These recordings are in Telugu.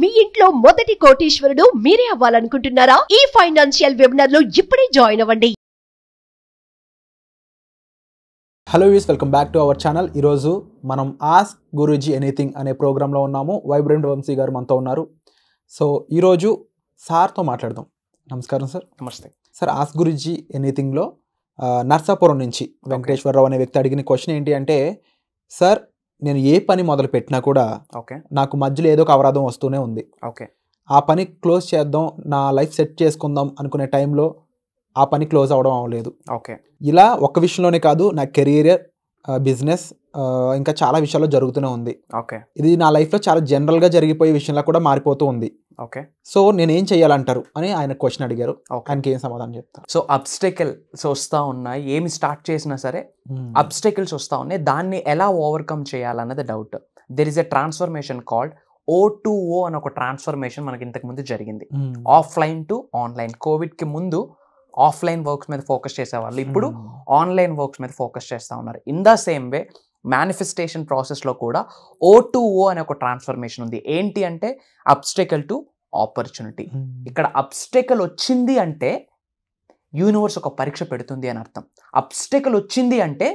మీ ఇంట్లో మొదటి కోటీశ్వరుడు మీరే అవ్వాలనుకుంటున్నారా ఈ ఫైనాన్షియల్ వెబినార్ లో ఇప్పుడే జాయిన్ అవ్వండి హలో యూస్ welcome back to our channel ఈరోజు మనం ఆస్క్ గురూజీ ఎనీథింగ్ అనే ప్రోగ్రాంలో ఉన్నాము వైబ్రెంట్ వంశీ గారు మనతో ఉన్నారు సో ఈరోజు సార్తో మాట్లాడదాం నమస్కారం సార్ నమస్తే సార్ ఆస్క్ గురూజీ ఎనీథింగ్లో నర్సాపురం నుంచి వెంకటేశ్వరరావు అనే వ్యక్తి అడిగిన క్వశ్చన్ ఏంటి అంటే సార్ నేను ఏ పని మొదలు పెట్టినా కూడా ఓకే నాకు మధ్యలో ఏదో ఒక అవరాధం వస్తూనే ఉంది ఓకే ఆ పని క్లోజ్ చేద్దాం నా లైఫ్ సెట్ చేసుకుందాం అనుకునే టైంలో ఆ పని క్లోజ్ అవడం అవ్వలేదు ఓకే ఇలా ఒక్క విషయంలోనే కాదు నా కెరీర్ బిజినెస్ ఇంకా చాలా విషయాల్లో జరుగుతూనే ఉంది ఓకే ఇది నా లైఫ్లో చాలా జనరల్గా జరిగిపోయే విషయంలో కూడా మారిపోతూ ఉంది ఓకే సో నేను ఏం చేయాలంటారు అని ఆయన క్వశ్చన్ అడిగారు ఆయనకి ఏం సమాధానం చెప్తారు సో అబ్స్టెకల్స్ వస్తూ ఉన్నాయి ఏమి స్టార్ట్ చేసినా సరే అబ్స్టెకల్స్ వస్తూ ఉన్నాయి దాన్ని ఎలా ఓవర్కమ్ చేయాలన్నది doubt there is a transformation called O to O అని ఒక ట్రాన్స్ఫర్మేషన్ మనకి ఇంతకు ముందు జరిగింది ఆఫ్లైన్ టు ఆన్లైన్ కోవిడ్కి ముందు ఆఫ్లైన్ వర్క్స్ మీద ఫోకస్ చేసేవాళ్ళు ఇప్పుడు ఆన్లైన్ వర్క్స్ మీద ఫోకస్ చేస్తూ ఉన్నారు in the same way manifestation ప్రాసెస్లో కూడా ఓ టు ఓ అనే ఒక ట్రాన్స్ఫర్మేషన్ ఉంది ఏంటి అంటే అబ్స్టెకల్ టు ఆపర్చునిటీ ఇక్కడ అబ్స్టెకల్ వచ్చింది అంటే యూనివర్స్ ఒక పరీక్ష పెడుతుంది అని అర్థం అబ్స్టెకల్ వచ్చింది అంటే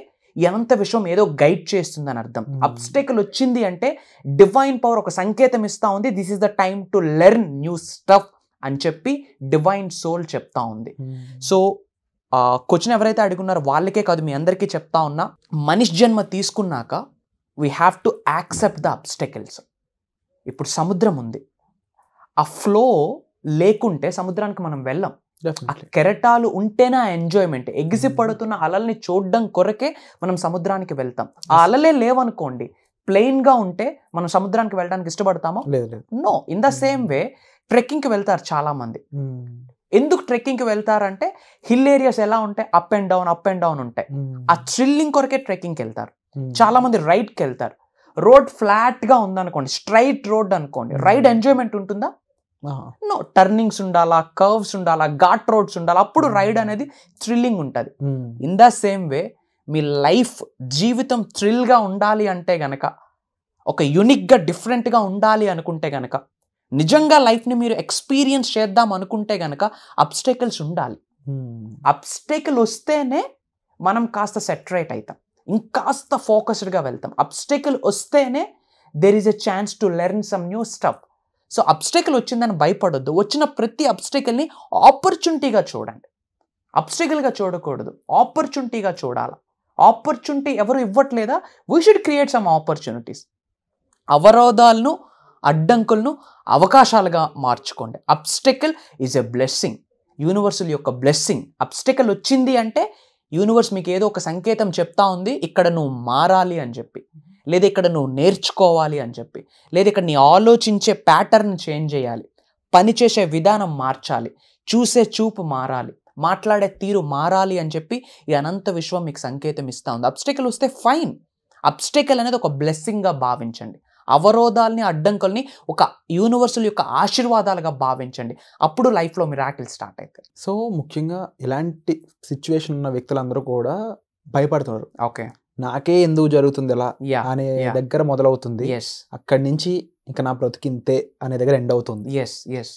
ఎంత విషయం ఏదో గైడ్ చేస్తుంది అని అర్థం అబ్స్టెకల్ hmm. వచ్చింది అంటే డివైన్ పవర్ ఒక సంకేతం ఇస్తా ఉంది this is the time to learn new stuff అని చెప్పి డివైన్ సోల్ చెప్తా ఉంది సో hmm. క్వశ్చన్ ఎవరైతే అడుగున్నారో వాళ్ళకే కాదు మీ అందరికీ చెప్తా ఉన్నా మనిషి జన్మ తీసుకున్నాక we have to accept the obstacles ఇప్పుడు సముద్రం ఉంది ఆ ఫ్లో లేకుంటే సముద్రానికి మనం వెళ్ళం ఆ కెరటాలు ఉంటేనే ఆ ఎంజాయ్మెంట్ ఎగిసి hmm. పడుతున్న అలల్ని చూడడం కొరకే మనం సముద్రానికి వెళ్తాం ఆ అలలే లేవనుకోండి ప్లెయిన్ గా ఉంటే మనం సముద్రానికి వెళ్ళడానికి ఇష్టపడతామో no in the same way ట్రెక్కింగ్కి వెళ్తారు చాలా మంది hmm. ఎందుకు ట్రెక్కింగ్కి వెళ్తారంటే హిల్ ఏరియాస్ ఎలా ఉంటాయి up and down up and down ఉంటాయి ఆ థ్రిల్లింగ్ కొరకే ట్రెక్కింగ్కి వెళ్తారు చాలా మంది రైడ్కి వెళ్తారు రోడ్ ఫ్లాట్గా ఉందనుకోండి స్ట్రైట్ రోడ్ అనుకోండి రైడ్ ఎంజాయ్మెంట్ ఉంటుందా నో టర్నింగ్స్ ఉండాలా కర్వ్స్ ఉండాలా ఘాట్ రోడ్స్ ఉండాలా అప్పుడు రైడ్ అనేది థ్రిల్లింగ్ ఉంటుంది ఇన్ ద సేమ్ వే మీ లైఫ్ జీవితం థ్రిల్గా ఉండాలి అంటే గనక ఒక యునిక్గా డిఫరెంట్గా ఉండాలి అనుకుంటే గనక నిజంగా లైఫ్ని మీరు ఎక్స్పీరియన్స్ చేద్దాం అనుకుంటే కనుక అబ్స్టేకల్స్ ఉండాలి hmm. అబ్స్టేకల్ వస్తేనే మనం కాస్త సెటరేట్ అవుతాం ఇంకాస్త ఫోకస్డ్గా వెళ్తాం అబ్స్టేకల్ వస్తేనే there is a chance to learn some new stuff so obstacle వచ్చిందని భయపడొద్దు వచ్చిన ప్రతి అబ్స్టేకల్ని ఆపర్చునిటీగా చూడండి అబ్స్టేకల్గా చూడకూడదు ఆపర్చునిటీగా చూడాలి ఆపర్చునిటీ ఎవరు ఇవ్వట్లేదా we should create some opportunities అవరోధాలను అడ్డంకులను అవకాశాలుగా మార్చుకోండి obstacle is a blessing universal యొక్క బ్లెస్సింగ్ అబ్స్టెకల్ వచ్చింది అంటే యూనివర్స్ మీకు ఏదో ఒక సంకేతం చెప్తా ఉంది ఇక్కడ నువ్వు మారాలి అని చెప్పి లేదా ఇక్కడ నువ్వు నేర్చుకోవాలి అని చెప్పి లేదా ఇక్కడ నీ ఆలోచించే ప్యాటర్న్ చేంజ్ చేయాలి పనిచేసే విధానం మార్చాలి చూసే చూపు మారాలి మాట్లాడే తీరు మారాలి అని చెప్పి ఈ అనంత విశ్వం మీకు సంకేతం ఇస్తూ ఉంది అబ్స్టెకల్ వస్తే ఫైన్ అబ్స్టెకల్ అనేది ఒక బ్లెస్సింగ్గా భావించండి అవరోధాలని అడ్డంకుల్ని ఒక యూనివర్సల్ యొక్క ఆశీర్వాదాలుగా భావించండి అప్పుడు లైఫ్లో మిరాకిల్ స్టార్ట్ అవుతాయి సో ముఖ్యంగా ఇలాంటి సిచ్యువేషన్ ఉన్న వ్యక్తులందరూ కూడా భయపడుతున్నారు ఓకే నాకే ఎందుకు జరుగుతుంది ఎలా అనే దగ్గర మొదలవుతుంది ఎస్ అక్కడి నుంచి ఇంకా నా బ్రతికింతే అనే దగ్గర ఎండ్ అవుతుంది ఎస్ ఎస్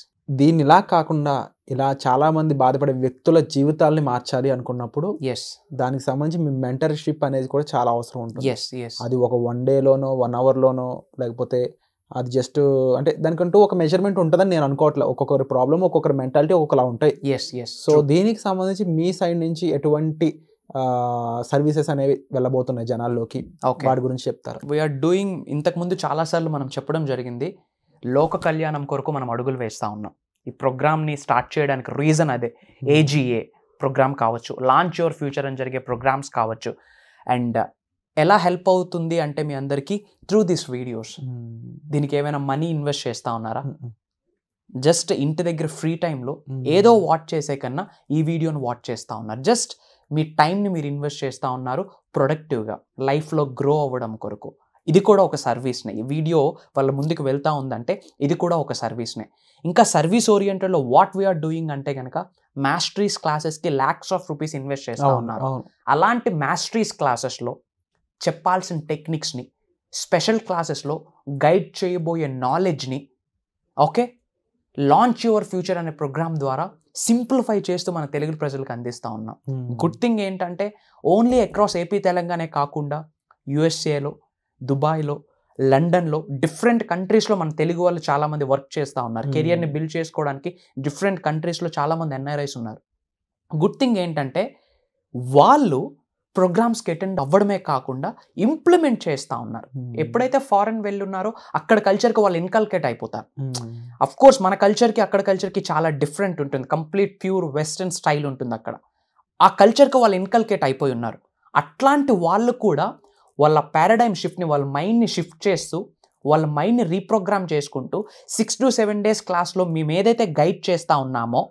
ఇలా కాకుండా ఇలా చాలామంది బాధపడే వ్యక్తుల జీవితాల్ని మార్చాలి అనుకున్నప్పుడు ఎస్ దానికి సంబంధించి మీ మెంటర్షిప్ అనేది కూడా చాలా అవసరం ఉంటుంది ఎస్ ఎస్ అది ఒక వన్ డేలోనో వన్ అవర్లోనో లేకపోతే అది జస్ట్ అంటే దానికంటూ ఒక మెజర్మెంట్ ఉంటుందని నేను అనుకోవట్లేదు ఒక్కొక్కరి ప్రాబ్లం ఒక్కొక్కరి మెంటాలిటీ ఒక్కొక్కలా ఉంటాయి ఎస్ ఎస్ సో దీనికి సంబంధించి మీ సైడ్ నుంచి ఎటువంటి సర్వీసెస్ అనేవి వెళ్ళబోతున్నాయి జనాల్లోకి వాటి గురించి చెప్తారు వీఆర్ డూయింగ్ ఇంతకుముందు చాలాసార్లు మనం చెప్పడం జరిగింది లోక కళ్యాణం కొరకు మనం అడుగులు వేస్తూ ఉన్నాం ఈ ప్రోగ్రామ్ని స్టార్ట్ చేయడానికి రీజన్ అదే ఏజీఏ ప్రోగ్రామ్ కావచ్చు లాంచ్ యువర్ ఫ్యూచర్ అని జరిగే ప్రోగ్రామ్స్ కావచ్చు అండ్ ఎలా హెల్ప్ అవుతుంది అంటే మీ అందరికీ త్రూ దిస్ వీడియోస్ దీనికి ఏమైనా మనీ ఇన్వెస్ట్ చేస్తూ ఉన్నారా జస్ట్ ఇంటి దగ్గర ఫ్రీ టైంలో ఏదో వాచ్ చేసే కన్నా ఈ వీడియోని వాచ్ చేస్తూ ఉన్నారు జస్ట్ మీ టైంని మీరు ఇన్వెస్ట్ చేస్తూ ఉన్నారు ప్రొడక్టివ్గా లైఫ్లో గ్రో అవ్వడం కొరకు ఇది కూడా ఒక సర్వీస్నే ఈ వీడియో వాళ్ళ ముందుకు వెళ్తూ ఉందంటే ఇది కూడా ఒక సర్వీస్నే ఇంకా సర్వీస్ ఓరియంటెడ్లో వాట్ వీఆర్ డూయింగ్ అంటే కనుక మ్యాస్ట్రీస్ క్లాసెస్కి ల్యాక్స్ ఆఫ్ రూపీస్ ఇన్వెస్ట్ చేస్తూ ఉన్నారు అలాంటి మ్యాస్ట్రీస్ క్లాసెస్లో చెప్పాల్సిన టెక్నిక్స్ని స్పెషల్ క్లాసెస్లో గైడ్ చేయబోయే నాలెడ్జ్ని ఓకే లాంచ్ యువర్ ఫ్యూచర్ అనే ప్రోగ్రామ్ ద్వారా సింప్లిఫై చేస్తూ మన తెలుగు ప్రజలకు అందిస్తూ ఉన్నాం గుడ్ థింగ్ ఏంటంటే ఓన్లీ అక్రాస్ ఏపీ తెలంగాణ కాకుండా యుఎస్ఏలో దుబాయ్లో లండన్లో డిఫరెంట్ కంట్రీస్లో మన తెలుగు వాళ్ళు చాలామంది వర్క్ చేస్తూ ఉన్నారు కెరియర్ని బిల్డ్ చేసుకోవడానికి డిఫరెంట్ కంట్రీస్లో చాలామంది ఎన్ఆర్ఐస్ ఉన్నారు గుడ్ థింగ్ ఏంటంటే వాళ్ళు ప్రోగ్రామ్స్కి అటెండ్ అవ్వడమే కాకుండా ఇంప్లిమెంట్ చేస్తూ ఉన్నారు ఎప్పుడైతే ఫారెన్ వెళ్ళున్నారో అక్కడ కల్చర్కి వాళ్ళు ఇన్కల్కేట్ అయిపోతారు అఫ్ కోర్స్ మన కల్చర్కి అక్కడ కల్చర్కి చాలా డిఫరెంట్ ఉంటుంది కంప్లీట్ ప్యూర్ వెస్ట్రన్ స్టైల్ ఉంటుంది అక్కడ ఆ కల్చర్కి వాళ్ళు ఇన్కల్కేట్ అయిపోయి ఉన్నారు అట్లాంటి వాళ్ళు కూడా వాళ్ళ పారాడైమ్ షిఫ్ట్ని వాళ్ళ మైండ్ని షిఫ్ట్ చేస్తూ వాళ్ళ మైండ్ని రీప్రోగ్రామ్ చేసుకుంటూ సిక్స్ టు సెవెన్ డేస్ క్లాస్లో మేము ఏదైతే గైడ్ చేస్తూ ఉన్నామో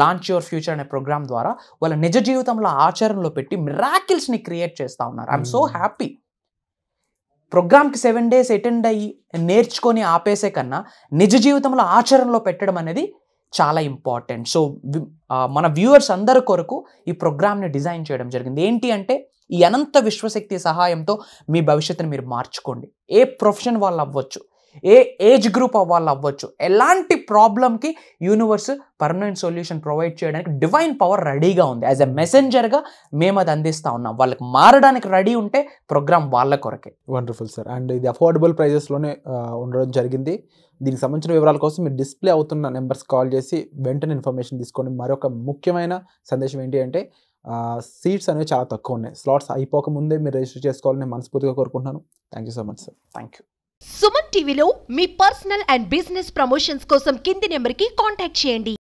లాంచ్ యువర్ ఫ్యూచర్ అనే ప్రోగ్రామ్ ద్వారా వాళ్ళ నిజ జీవితంలో ఆచరణలో పెట్టి మిరాకిల్స్ని క్రియేట్ చేస్తూ ఉన్నారు ఐఎమ్ సో హ్యాపీ ప్రోగ్రామ్కి సెవెన్ డేస్ అటెండ్ అయ్యి నేర్చుకొని ఆపేసే కన్నా నిజ జీవితంలో ఆచరణలో పెట్టడం అనేది చాలా ఇంపార్టెంట్ సో మన వ్యూవర్స్ అందరి కొరకు ఈ ప్రోగ్రామ్ని డిజైన్ చేయడం జరిగింది ఏంటి అంటే ఈ అనంత విశ్వశక్తి సహాయంతో మీ భవిష్యత్తుని మీరు మార్చుకోండి ఏ ప్రొఫెషన్ వాళ్ళు అవ్వచ్చు ఏ ఏజ్ గ్రూప్ వాళ్ళు అవ్వచ్చు ఎలాంటి ప్రాబ్లమ్కి యూనివర్స్ పర్మనెంట్ సొల్యూషన్ ప్రొవైడ్ చేయడానికి డివైన్ పవర్ రెడీగా ఉంది యాజ్ ఎ మెసెంజర్గా మేము అది అందిస్తూ ఉన్నాం వాళ్ళకి మారడానికి రెడీ ఉంటే ప్రోగ్రామ్ వాళ్ళ కొరకే వండర్ఫుల్ సార్ అండ్ ఇది అఫోర్డబుల్ ప్రైజెస్లోనే ఉండడం జరిగింది దీనికి సంబంధించిన వివరాల కోసం మీరు డిస్ప్లే అవుతున్న నెంబర్స్ కాల్ చేసి వెంటనే ఇన్ఫర్మేషన్ తీసుకోండి మరొక ముఖ్యమైన సందేశం ఏంటి అంటే సీట్స్ అనేవి చాలా తక్కువ ఉన్నాయి స్లాట్స్ అయిపోక ముందే మీరు రిజిస్టర్ చేసుకోవాలని మనస్ఫూర్తిగా కోరుకుంటున్నాను thank you so much sir thank you Suman టీవీలో మీ పర్సనల్ అండ్ బిజినెస్ ప్రమోషన్స్ కోసం కింది నెంబర్కి కాంటాక్ట్ చేయండి